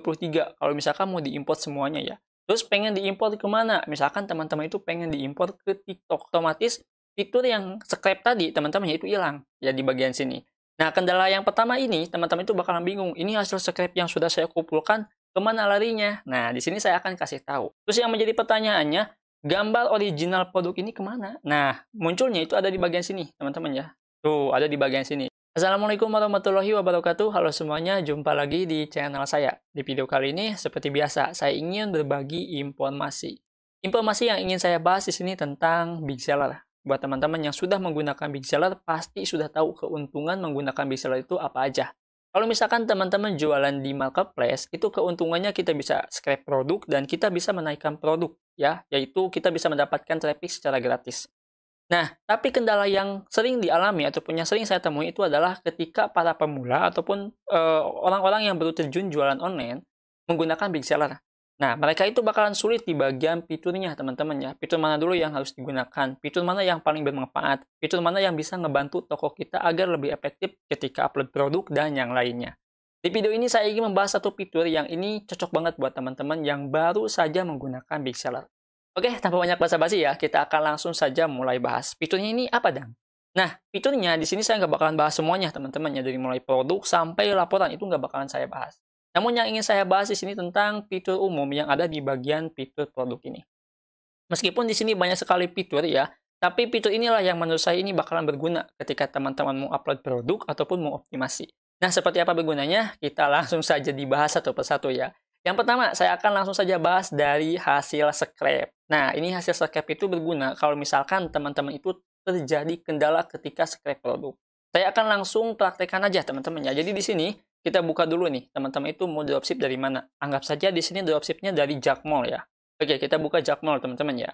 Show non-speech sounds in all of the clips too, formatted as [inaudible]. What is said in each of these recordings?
23 kalau misalkan mau diimport semuanya ya. Terus pengen diimport mana? Misalkan teman-teman itu pengen diimport ke TikTok. Otomatis fitur yang scrap tadi teman-teman itu hilang ya di bagian sini. Nah kendala yang pertama ini teman-teman itu bakalan bingung. Ini hasil scrap yang sudah saya kumpulkan kemana larinya? Nah di sini saya akan kasih tahu. Terus yang menjadi pertanyaannya gambar original produk ini kemana? Nah munculnya itu ada di bagian sini teman-teman ya. Tuh ada di bagian sini. Assalamualaikum warahmatullahi wabarakatuh. Halo semuanya, jumpa lagi di channel saya. Di video kali ini, seperti biasa, saya ingin berbagi informasi. Informasi yang ingin saya bahas di sini tentang big seller. Buat teman-teman yang sudah menggunakan big seller, pasti sudah tahu keuntungan menggunakan big seller itu apa aja. Kalau misalkan teman-teman jualan di marketplace, itu keuntungannya kita bisa scrape produk dan kita bisa menaikkan produk, ya, yaitu kita bisa mendapatkan traffic secara gratis. Nah, tapi kendala yang sering dialami ataupun yang sering saya temui itu adalah ketika para pemula ataupun eh, orang-orang uh, yang baru terjun jualan online menggunakan big seller. Nah, mereka itu bakalan sulit di bagian fiturnya, teman-teman ya. Fitur mana dulu yang harus digunakan, fitur mana yang paling bermanfaat, fitur mana yang bisa ngebantu toko kita agar lebih efektif ketika upload produk dan yang lainnya. Di video ini saya ingin membahas satu fitur yang ini cocok banget buat teman-teman yang baru saja menggunakan big seller. Oke, tanpa banyak basa-basi ya, kita akan langsung saja mulai bahas. Fiturnya ini apa, dan. Nah, fiturnya di sini saya nggak bakalan bahas semuanya, teman-teman. Ya, dari mulai produk sampai laporan itu nggak bakalan saya bahas. Namun yang ingin saya bahas di sini tentang fitur umum yang ada di bagian fitur produk ini. Meskipun di sini banyak sekali fitur ya, tapi fitur inilah yang menurut saya ini bakalan berguna ketika teman-teman mau upload produk ataupun mau optimasi. Nah, seperti apa bergunanya? Kita langsung saja dibahas satu persatu ya. Yang pertama, saya akan langsung saja bahas dari hasil scrape. Nah, ini hasil scrap itu berguna kalau misalkan teman-teman itu terjadi kendala ketika scrap produk. Saya akan langsung praktekkan aja teman-teman ya. Jadi di sini kita buka dulu nih, teman-teman itu mau dropship dari mana? Anggap saja di sini dropshipnya dari Jack Mall ya. Oke, kita buka Jack Mall teman-teman ya.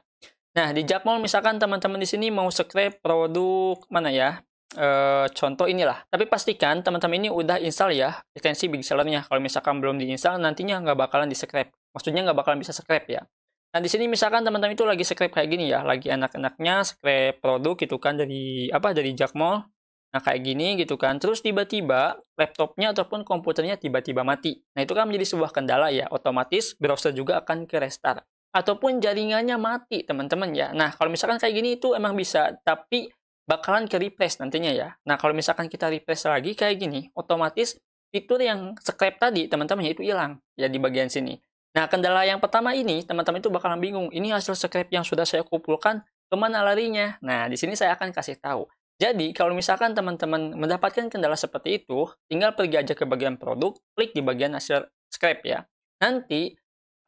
Nah, di Jack Mall misalkan teman-teman di sini mau scrap produk mana ya? E, contoh inilah. Tapi pastikan teman-teman ini udah install ya extensi big Seller-nya. Kalau misalkan belum diinstal, nantinya nggak bakalan di scrap. Maksudnya nggak bakalan bisa scrap ya. Nah, di sini misalkan teman-teman itu lagi script kayak gini ya, lagi anak-anaknya script produk gitu kan dari apa dari Jakmall. Nah, kayak gini gitu kan. Terus tiba-tiba laptopnya ataupun komputernya tiba-tiba mati. Nah, itu kan menjadi sebuah kendala ya. Otomatis browser juga akan ke restart ataupun jaringannya mati, teman-teman ya. Nah, kalau misalkan kayak gini itu emang bisa, tapi bakalan ke refresh nantinya ya. Nah, kalau misalkan kita refresh lagi kayak gini, otomatis fitur yang script tadi, teman-teman, ya itu hilang ya di bagian sini. Nah, kendala yang pertama ini, teman-teman itu bakalan bingung, ini hasil script yang sudah saya kumpulkan, kemana larinya? Nah, di sini saya akan kasih tahu. Jadi, kalau misalkan teman-teman mendapatkan kendala seperti itu, tinggal pergi aja ke bagian produk, klik di bagian hasil script ya. Nanti,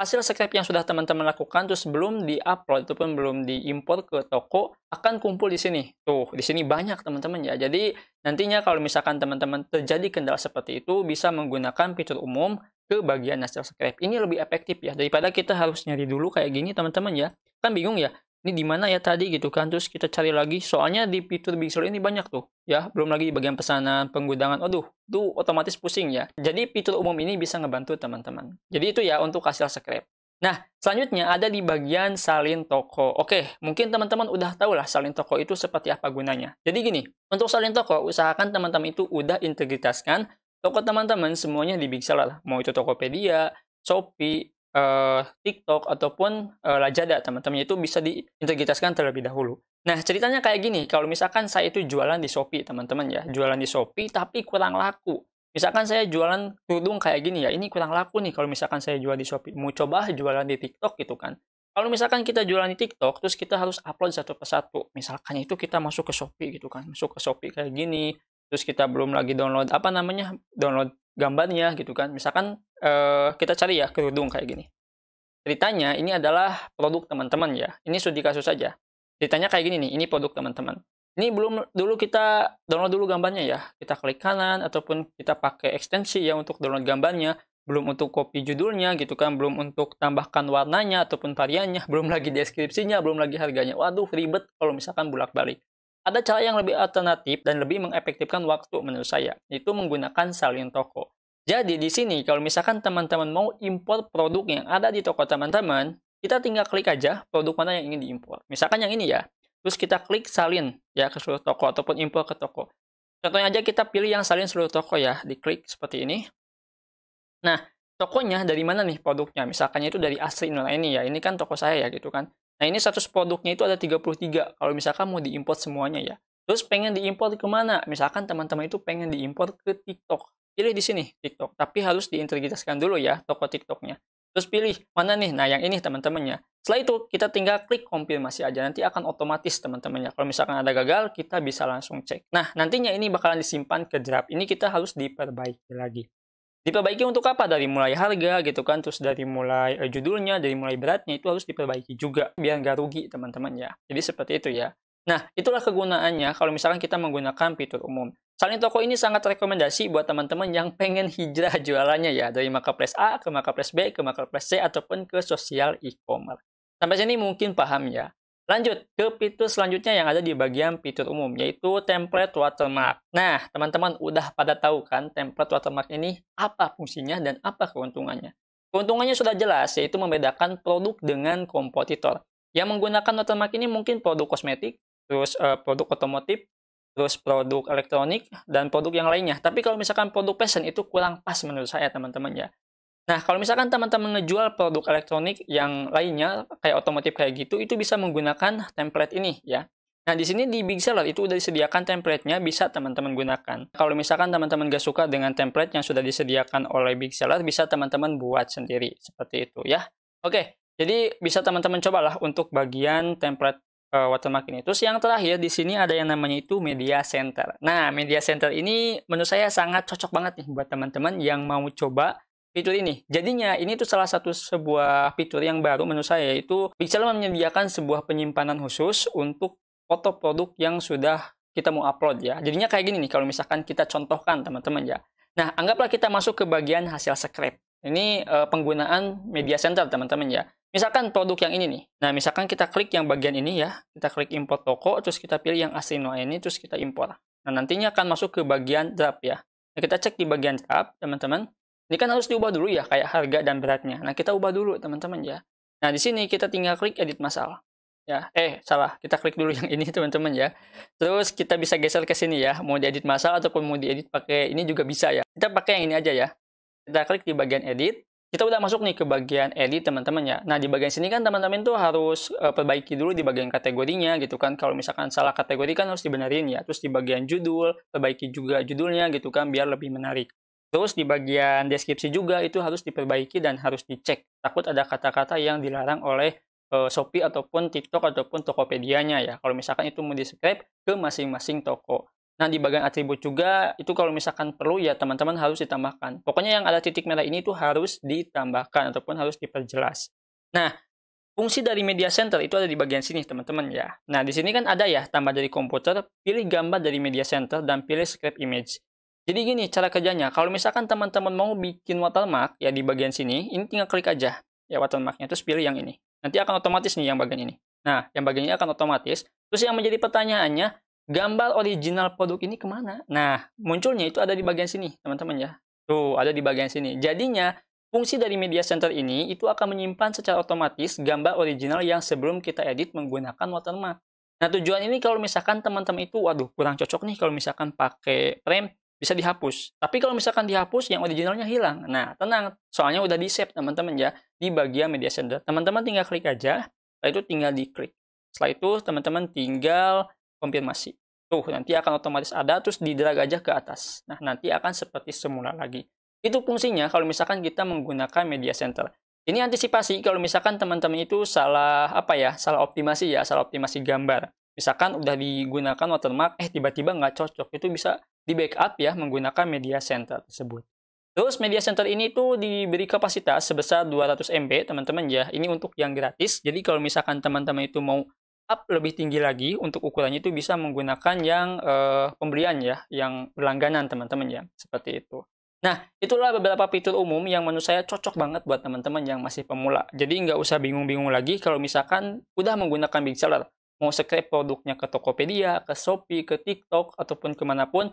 hasil script yang sudah teman-teman lakukan, terus belum di-upload, ataupun belum diimpor ke toko, akan kumpul di sini. Tuh, di sini banyak teman-teman ya. Jadi, nantinya kalau misalkan teman-teman terjadi kendala seperti itu, bisa menggunakan fitur umum, ke bagian nastar scrape. Ini lebih efektif ya daripada kita harus nyari dulu kayak gini teman-teman ya. Kan bingung ya. Ini di mana ya tadi gitu kan terus kita cari lagi soalnya di fitur Sur ini banyak tuh ya belum lagi bagian pesanan penggudangan aduh tuh otomatis pusing ya jadi fitur umum ini bisa ngebantu teman-teman jadi itu ya untuk hasil scrape Nah, selanjutnya ada di bagian salin toko. Oke, mungkin teman-teman udah tahu lah salin toko itu seperti apa gunanya. Jadi gini, untuk salin toko, usahakan teman-teman itu udah integritaskan toko teman-teman semuanya di Big Seller lah. Mau itu Tokopedia, Shopee, eh, TikTok, ataupun eh, Lazada teman-teman. Itu bisa diintegritaskan terlebih dahulu. Nah, ceritanya kayak gini. Kalau misalkan saya itu jualan di Shopee teman-teman ya. Jualan di Shopee tapi kurang laku. Misalkan saya jualan tudung kayak gini ya. Ini kurang laku nih kalau misalkan saya jual di Shopee. Mau coba jualan di TikTok gitu kan. Kalau misalkan kita jualan di TikTok, terus kita harus upload satu persatu. Misalkan itu kita masuk ke Shopee gitu kan. Masuk ke Shopee kayak gini terus kita belum lagi download apa namanya download gambarnya gitu kan misalkan eh, kita cari ya kerudung kayak gini ceritanya ini adalah produk teman-teman ya ini sudah kasus saja ceritanya kayak gini nih ini produk teman-teman ini belum dulu kita download dulu gambarnya ya kita klik kanan ataupun kita pakai ekstensi ya untuk download gambarnya belum untuk copy judulnya gitu kan belum untuk tambahkan warnanya ataupun variannya belum lagi deskripsinya belum lagi harganya waduh ribet kalau misalkan bolak-balik ada cara yang lebih alternatif dan lebih mengefektifkan waktu menurut saya, yaitu menggunakan salin toko. Jadi di sini kalau misalkan teman-teman mau impor produk yang ada di toko teman-teman, kita tinggal klik aja produk mana yang ingin diimpor. Misalkan yang ini ya. Terus kita klik salin ya ke seluruh toko ataupun impor ke toko. Contohnya aja kita pilih yang salin seluruh toko ya, diklik seperti ini. Nah, tokonya dari mana nih produknya? Misalkan itu dari asli Inul ini ya. Ini kan toko saya ya gitu kan. Nah ini status produknya itu ada 33 kalau misalkan mau diimport semuanya ya. Terus pengen diimport mana Misalkan teman-teman itu pengen diimpor ke TikTok. Pilih di sini TikTok, tapi harus diintegritaskan dulu ya toko TikToknya. Terus pilih mana nih? Nah yang ini teman-temannya. Setelah itu kita tinggal klik konfirmasi aja, nanti akan otomatis teman-temannya. Kalau misalkan ada gagal, kita bisa langsung cek. Nah nantinya ini bakalan disimpan ke draft. Ini kita harus diperbaiki lagi diperbaiki untuk apa dari mulai harga gitu kan terus dari mulai eh, judulnya dari mulai beratnya itu harus diperbaiki juga biar nggak rugi teman-teman ya jadi seperti itu ya nah itulah kegunaannya kalau misalkan kita menggunakan fitur umum Salin toko ini sangat rekomendasi buat teman-teman yang pengen hijrah jualannya ya dari marketplace A ke marketplace B ke marketplace C ataupun ke sosial e-commerce sampai sini mungkin paham ya Lanjut ke fitur selanjutnya yang ada di bagian fitur umum, yaitu template watermark. Nah, teman-teman udah pada tahu kan template watermark ini apa fungsinya dan apa keuntungannya. Keuntungannya sudah jelas, yaitu membedakan produk dengan kompetitor. Yang menggunakan watermark ini mungkin produk kosmetik, terus uh, produk otomotif, terus produk elektronik, dan produk yang lainnya. Tapi kalau misalkan produk fashion itu kurang pas menurut saya teman-teman ya. Nah, kalau misalkan teman-teman ngejual produk elektronik yang lainnya, kayak otomotif kayak gitu, itu bisa menggunakan template ini ya. Nah, di sini di Big Seller itu udah disediakan template-nya, bisa teman-teman gunakan. Kalau misalkan teman-teman gak suka dengan template yang sudah disediakan oleh Big Seller, bisa teman-teman buat sendiri, seperti itu ya. Oke, jadi bisa teman-teman cobalah untuk bagian template eh, watermark ini. Terus yang terakhir di sini ada yang namanya itu media center. Nah, media center ini menurut saya sangat cocok banget nih buat teman-teman yang mau coba fitur ini. Jadinya ini tuh salah satu sebuah fitur yang baru menurut saya yaitu Pixel menyediakan sebuah penyimpanan khusus untuk foto produk yang sudah kita mau upload ya. Jadinya kayak gini nih kalau misalkan kita contohkan teman-teman ya. Nah, anggaplah kita masuk ke bagian hasil scrap. Ini e, penggunaan media center teman-teman ya. Misalkan produk yang ini nih. Nah, misalkan kita klik yang bagian ini ya. Kita klik import toko, terus kita pilih yang asli Asino ini, terus kita import. Nah, nantinya akan masuk ke bagian draft ya. Nah, kita cek di bagian draft, teman-teman. Ini kan harus diubah dulu ya, kayak harga dan beratnya. Nah, kita ubah dulu, teman-teman ya. Nah, di sini kita tinggal klik edit masalah. Ya, eh salah, kita klik dulu [laughs] yang ini teman-teman ya. Terus kita bisa geser ke sini ya, mau diedit masalah ataupun mau diedit pakai ini juga bisa ya. Kita pakai yang ini aja ya. Kita klik di bagian edit. Kita udah masuk nih ke bagian edit teman-teman ya. Nah, di bagian sini kan teman-teman tuh harus uh, perbaiki dulu di bagian kategorinya gitu kan. Kalau misalkan salah kategori kan harus dibenerin ya. Terus di bagian judul, perbaiki juga judulnya gitu kan biar lebih menarik. Terus di bagian deskripsi juga itu harus diperbaiki dan harus dicek. Takut ada kata-kata yang dilarang oleh e, Shopee ataupun TikTok ataupun Tokopedia-nya ya. Kalau misalkan itu mau di scrape ke masing-masing toko. Nah, di bagian atribut juga itu kalau misalkan perlu ya teman-teman harus ditambahkan. Pokoknya yang ada titik merah ini itu harus ditambahkan ataupun harus diperjelas. Nah, fungsi dari media center itu ada di bagian sini teman-teman ya. Nah, di sini kan ada ya tambah dari komputer, pilih gambar dari media center dan pilih script image. Jadi gini cara kerjanya, kalau misalkan teman-teman mau bikin watermark ya di bagian sini, ini tinggal klik aja ya watermarknya, terus pilih yang ini. Nanti akan otomatis nih yang bagian ini. Nah, yang bagian ini akan otomatis. Terus yang menjadi pertanyaannya, gambar original produk ini kemana? Nah, munculnya itu ada di bagian sini, teman-teman ya. Tuh, ada di bagian sini. Jadinya, fungsi dari media center ini itu akan menyimpan secara otomatis gambar original yang sebelum kita edit menggunakan watermark. Nah, tujuan ini kalau misalkan teman-teman itu, waduh, kurang cocok nih kalau misalkan pakai frame bisa dihapus. Tapi kalau misalkan dihapus, yang originalnya hilang. Nah, tenang, soalnya udah di-save teman-teman ya, di bagian media center. Teman-teman tinggal klik aja, setelah itu tinggal diklik. Setelah itu teman-teman tinggal konfirmasi. Tuh, nanti akan otomatis ada, terus di-drag aja ke atas. Nah, nanti akan seperti semula lagi. Itu fungsinya kalau misalkan kita menggunakan media center. Ini antisipasi kalau misalkan teman-teman itu salah apa ya, salah optimasi ya, salah optimasi gambar misalkan udah digunakan watermark eh tiba-tiba nggak cocok itu bisa di backup ya menggunakan media center tersebut terus media center ini tuh diberi kapasitas sebesar 200 MB teman-teman ya ini untuk yang gratis jadi kalau misalkan teman-teman itu mau up lebih tinggi lagi untuk ukurannya itu bisa menggunakan yang uh, pembelian ya yang berlangganan teman-teman ya seperti itu Nah, itulah beberapa fitur umum yang menurut saya cocok banget buat teman-teman yang masih pemula. Jadi nggak usah bingung-bingung lagi kalau misalkan udah menggunakan Big Seller mau subscribe produknya ke Tokopedia, ke Shopee, ke TikTok, ataupun kemanapun,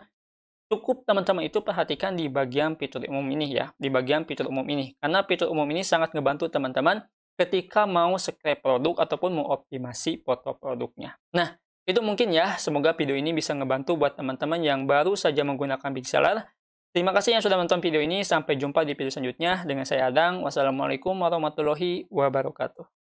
cukup teman-teman itu perhatikan di bagian fitur umum ini ya, di bagian fitur umum ini. Karena fitur umum ini sangat ngebantu teman-teman ketika mau subscribe produk ataupun mau optimasi foto produknya. Nah, itu mungkin ya, semoga video ini bisa ngebantu buat teman-teman yang baru saja menggunakan Pixelar. Terima kasih yang sudah menonton video ini, sampai jumpa di video selanjutnya. Dengan saya Adang, wassalamualaikum warahmatullahi wabarakatuh.